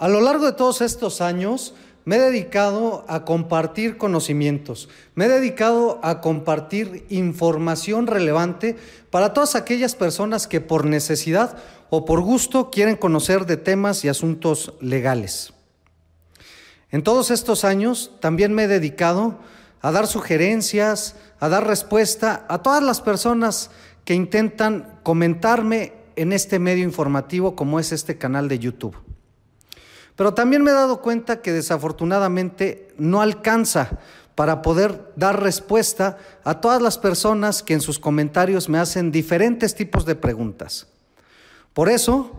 A lo largo de todos estos años me he dedicado a compartir conocimientos, me he dedicado a compartir información relevante para todas aquellas personas que por necesidad o por gusto quieren conocer de temas y asuntos legales. En todos estos años también me he dedicado a dar sugerencias, a dar respuesta a todas las personas que intentan comentarme en este medio informativo como es este canal de YouTube. Pero también me he dado cuenta que desafortunadamente no alcanza para poder dar respuesta a todas las personas que en sus comentarios me hacen diferentes tipos de preguntas. Por eso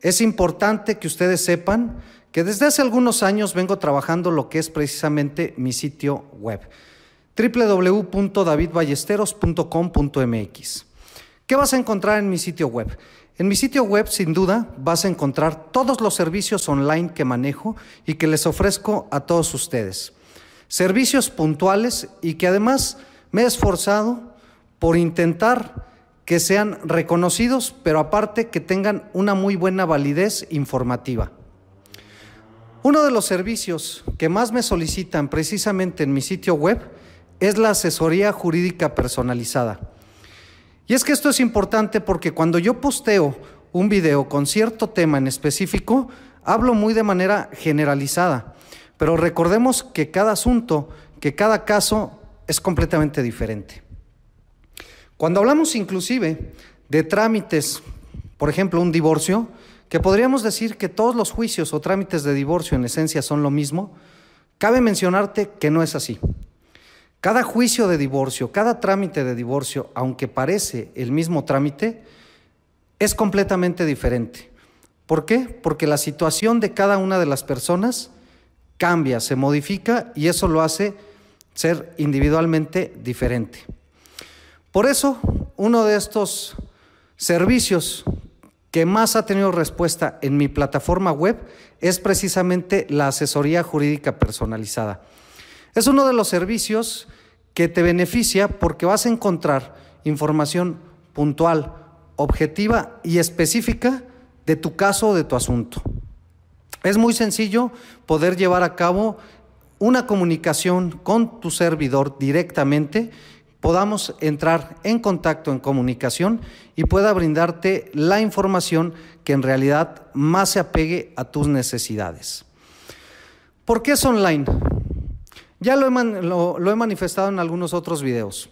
es importante que ustedes sepan que desde hace algunos años vengo trabajando lo que es precisamente mi sitio web, www.davidballesteros.com.mx. ¿Qué vas a encontrar en mi sitio web? En mi sitio web, sin duda, vas a encontrar todos los servicios online que manejo y que les ofrezco a todos ustedes. Servicios puntuales y que además me he esforzado por intentar que sean reconocidos, pero aparte que tengan una muy buena validez informativa. Uno de los servicios que más me solicitan precisamente en mi sitio web es la asesoría jurídica personalizada. Y es que esto es importante porque cuando yo posteo un video con cierto tema en específico, hablo muy de manera generalizada. Pero recordemos que cada asunto, que cada caso es completamente diferente. Cuando hablamos inclusive de trámites, por ejemplo, un divorcio, que podríamos decir que todos los juicios o trámites de divorcio en esencia son lo mismo, cabe mencionarte que no es así. Cada juicio de divorcio, cada trámite de divorcio, aunque parece el mismo trámite, es completamente diferente. ¿Por qué? Porque la situación de cada una de las personas cambia, se modifica y eso lo hace ser individualmente diferente. Por eso, uno de estos servicios que más ha tenido respuesta en mi plataforma web es precisamente la asesoría jurídica personalizada. Es uno de los servicios que te beneficia porque vas a encontrar información puntual, objetiva y específica de tu caso o de tu asunto. Es muy sencillo poder llevar a cabo una comunicación con tu servidor directamente, podamos entrar en contacto, en comunicación y pueda brindarte la información que en realidad más se apegue a tus necesidades. ¿Por qué es online? Ya lo he, manifestado en algunos otros videos.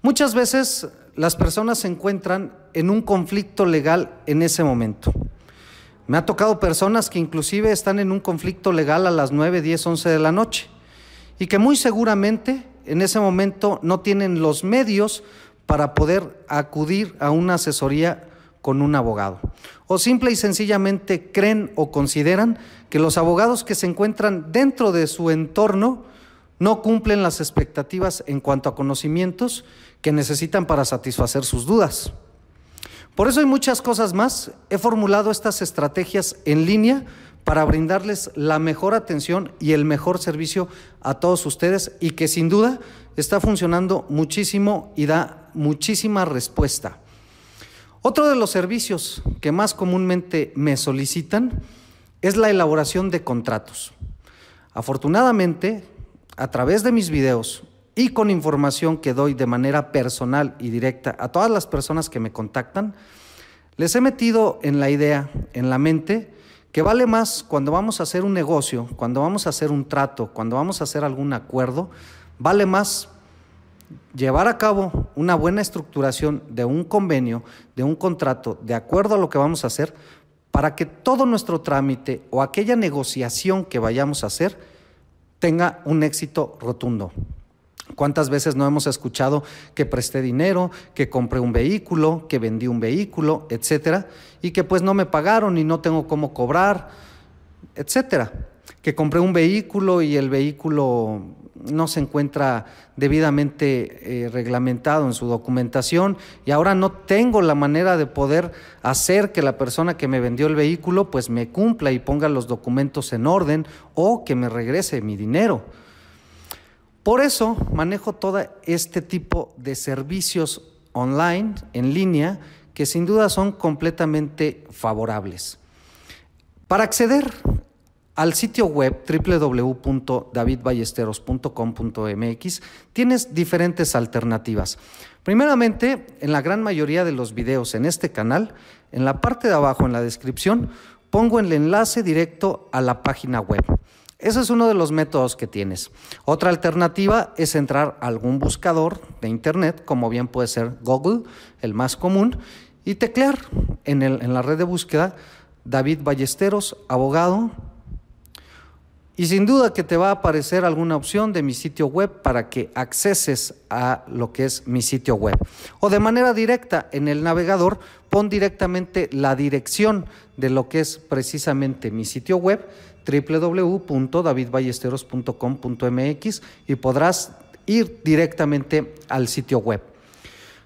Muchas veces las personas se encuentran en un conflicto legal en ese momento. Me ha tocado personas que inclusive están en un conflicto legal a las 9, 10, 11 de la noche y que muy seguramente en ese momento no tienen los medios para poder acudir a una asesoría con un abogado. O simple y sencillamente creen o consideran que los abogados que se encuentran dentro de su entorno no cumplen las expectativas en cuanto a conocimientos que necesitan para satisfacer sus dudas. Por eso hay muchas cosas más, he formulado estas estrategias en línea para brindarles la mejor atención y el mejor servicio a todos ustedes y que sin duda está funcionando muchísimo y da muchísima respuesta. Otro de los servicios que más comúnmente me solicitan es la elaboración de contratos. Afortunadamente, a través de mis videos y con información que doy de manera personal y directa a todas las personas que me contactan, les he metido en la idea, en la mente, que vale más cuando vamos a hacer un negocio, cuando vamos a hacer un trato, cuando vamos a hacer algún acuerdo, vale más llevar a cabo una buena estructuración de un convenio, de un contrato, de acuerdo a lo que vamos a hacer, para que todo nuestro trámite o aquella negociación que vayamos a hacer, tenga un éxito rotundo. ¿Cuántas veces no hemos escuchado que presté dinero, que compré un vehículo, que vendí un vehículo, etcétera, y que pues no me pagaron y no tengo cómo cobrar, etcétera? Que compré un vehículo y el vehículo no se encuentra debidamente eh, reglamentado en su documentación y ahora no tengo la manera de poder hacer que la persona que me vendió el vehículo pues me cumpla y ponga los documentos en orden o que me regrese mi dinero. Por eso manejo todo este tipo de servicios online, en línea, que sin duda son completamente favorables. Para acceder al sitio web www.davidballesteros.com.mx tienes diferentes alternativas. Primeramente, en la gran mayoría de los videos en este canal, en la parte de abajo en la descripción, pongo el enlace directo a la página web. Ese es uno de los métodos que tienes. Otra alternativa es entrar a algún buscador de Internet, como bien puede ser Google, el más común, y teclear en, en la red de búsqueda David Ballesteros, abogado, y sin duda que te va a aparecer alguna opción de mi sitio web para que acceses a lo que es mi sitio web. O de manera directa en el navegador, pon directamente la dirección de lo que es precisamente mi sitio web, www.davidballesteros.com.mx y podrás ir directamente al sitio web.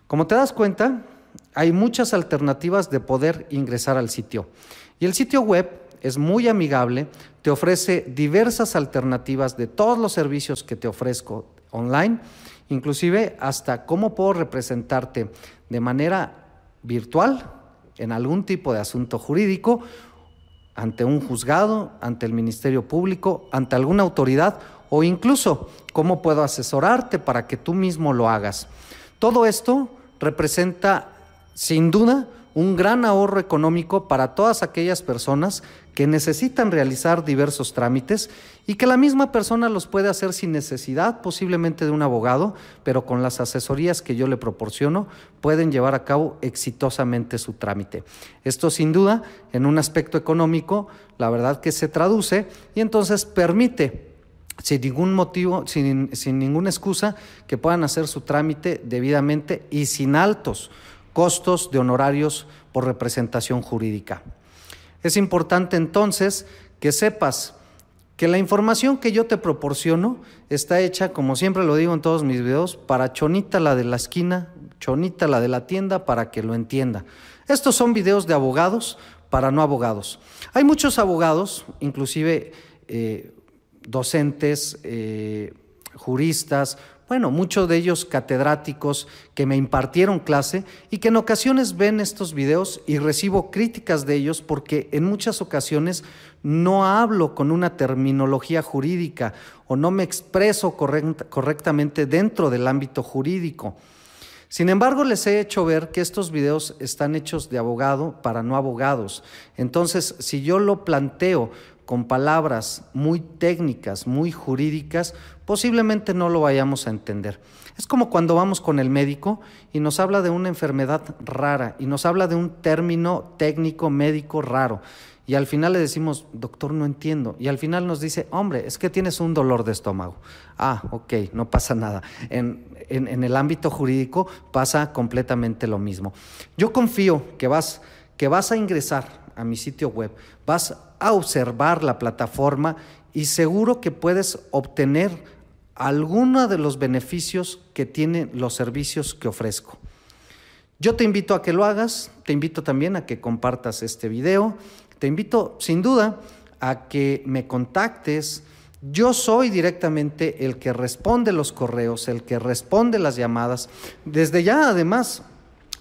Como te das cuenta, hay muchas alternativas de poder ingresar al sitio. Y el sitio web es muy amigable te ofrece diversas alternativas de todos los servicios que te ofrezco online, inclusive hasta cómo puedo representarte de manera virtual en algún tipo de asunto jurídico ante un juzgado, ante el Ministerio Público, ante alguna autoridad o incluso cómo puedo asesorarte para que tú mismo lo hagas. Todo esto representa sin duda un gran ahorro económico para todas aquellas personas que necesitan realizar diversos trámites y que la misma persona los puede hacer sin necesidad, posiblemente de un abogado, pero con las asesorías que yo le proporciono pueden llevar a cabo exitosamente su trámite. Esto sin duda, en un aspecto económico, la verdad que se traduce y entonces permite sin ningún motivo, sin, sin ninguna excusa, que puedan hacer su trámite debidamente y sin altos costos de honorarios por representación jurídica. Es importante entonces que sepas que la información que yo te proporciono está hecha, como siempre lo digo en todos mis videos, para chonita la de la esquina, chonita la de la tienda, para que lo entienda. Estos son videos de abogados para no abogados. Hay muchos abogados, inclusive eh, docentes, eh, juristas, bueno, muchos de ellos catedráticos que me impartieron clase y que en ocasiones ven estos videos y recibo críticas de ellos porque en muchas ocasiones no hablo con una terminología jurídica o no me expreso correctamente dentro del ámbito jurídico. Sin embargo, les he hecho ver que estos videos están hechos de abogado para no abogados. Entonces, si yo lo planteo con palabras muy técnicas, muy jurídicas, posiblemente no lo vayamos a entender. Es como cuando vamos con el médico y nos habla de una enfermedad rara y nos habla de un término técnico médico raro. Y al final le decimos, doctor, no entiendo. Y al final nos dice, hombre, es que tienes un dolor de estómago. Ah, ok, no pasa nada. En, en, el ámbito jurídico pasa completamente lo mismo. Yo confío que vas, que vas a ingresar a mi sitio web, vas a observar la plataforma y seguro que puedes obtener alguno de los beneficios que tienen los servicios que ofrezco. Yo te invito a que lo hagas, te invito también a que compartas este video, te invito sin duda a que me contactes. Yo soy directamente el que responde los correos, el que responde las llamadas. Desde ya, además,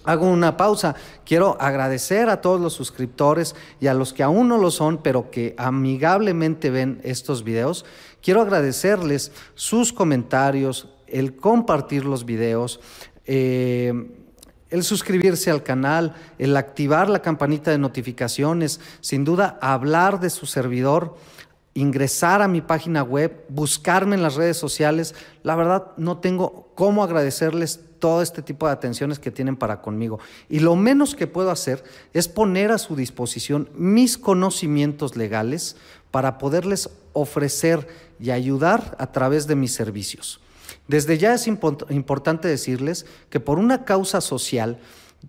Hago una pausa. Quiero agradecer a todos los suscriptores y a los que aún no lo son, pero que amigablemente ven estos videos. Quiero agradecerles sus comentarios, el compartir los videos, eh, el suscribirse al canal, el activar la campanita de notificaciones, sin duda hablar de su servidor, ingresar a mi página web, buscarme en las redes sociales. La verdad, no tengo cómo agradecerles todo este tipo de atenciones que tienen para conmigo. Y lo menos que puedo hacer es poner a su disposición mis conocimientos legales para poderles ofrecer y ayudar a través de mis servicios. Desde ya es importante decirles que por una causa social,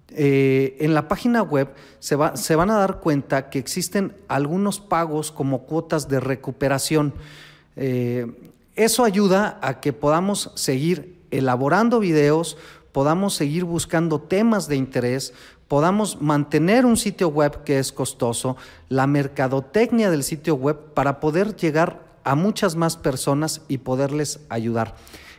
eh, en la página web se, van a dar cuenta que existen algunos pagos como cuotas de recuperación. Eh, eso ayuda a que podamos seguir elaborando videos, podamos seguir buscando temas de interés, podamos mantener un sitio web que es costoso, la mercadotecnia del sitio web para poder llegar a muchas más personas y poderles ayudar.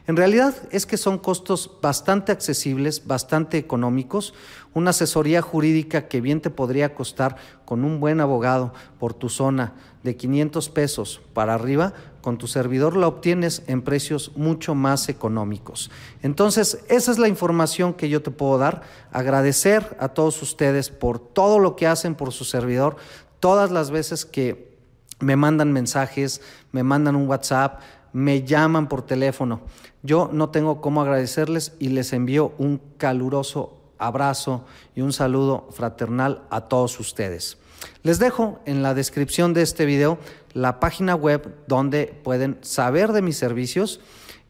En realidad es que son costos bastante accesibles, bastante económicos. Una asesoría jurídica que bien te podría costar con un buen abogado por tu zona de 500 pesos para arriba, con tu servidor la obtienes en precios mucho más económicos. Entonces, esa es la información que yo te puedo dar. Agradecer a todos ustedes por todo lo que hacen por su servidor, todas las veces que me mandan mensajes, me mandan un WhatsApp, me llaman por teléfono. Yo no tengo cómo agradecerles y les envío un caluroso abrazo y un saludo fraternal a todos ustedes. Les dejo en la descripción de este video la página web donde pueden saber de mis servicios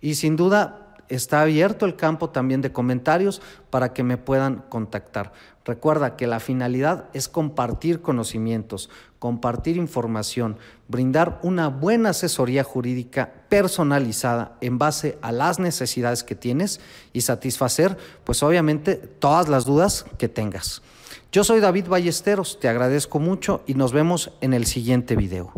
y sin duda está abierto el campo también de comentarios para que me puedan contactar. Recuerda que la finalidad es compartir conocimientos, compartir información, brindar una buena asesoría jurídica personalizada en base a las necesidades que tienes y satisfacer, pues obviamente, todas las dudas que tengas. Yo soy David Ballesteros, te agradezco mucho y nos vemos en el siguiente video.